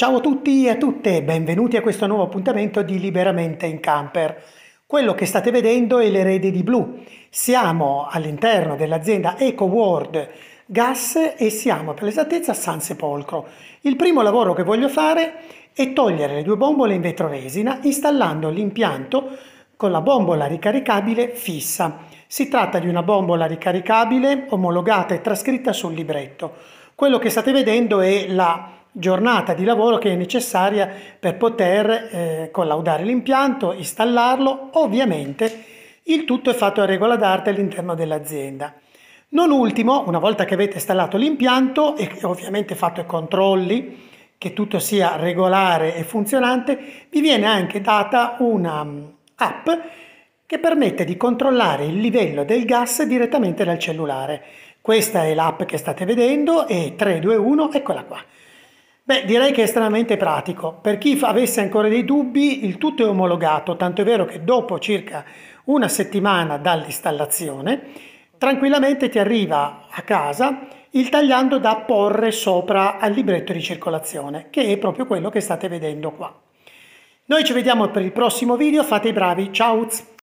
Ciao a tutti e a tutte, benvenuti a questo nuovo appuntamento di Liberamente in Camper. Quello che state vedendo è l'erede di Blu. Siamo all'interno dell'azienda EcoWorld Gas e siamo per l'esattezza a San Sepolcro. Il primo lavoro che voglio fare è togliere le due bombole in vetroresina installando l'impianto con la bombola ricaricabile fissa. Si tratta di una bombola ricaricabile omologata e trascritta sul libretto. Quello che state vedendo è la giornata di lavoro che è necessaria per poter eh, collaudare l'impianto, installarlo, ovviamente il tutto è fatto a regola d'arte all'interno dell'azienda. Non ultimo, una volta che avete installato l'impianto e ovviamente fatto i controlli, che tutto sia regolare e funzionante, vi viene anche data una mm, app che permette di controllare il livello del gas direttamente dal cellulare. Questa è l'app che state vedendo e 321, eccola qua. Beh, direi che è estremamente pratico. Per chi avesse ancora dei dubbi, il tutto è omologato, tanto è vero che dopo circa una settimana dall'installazione, tranquillamente ti arriva a casa il tagliando da porre sopra al libretto di circolazione, che è proprio quello che state vedendo qua. Noi ci vediamo per il prossimo video, fate i bravi, ciao!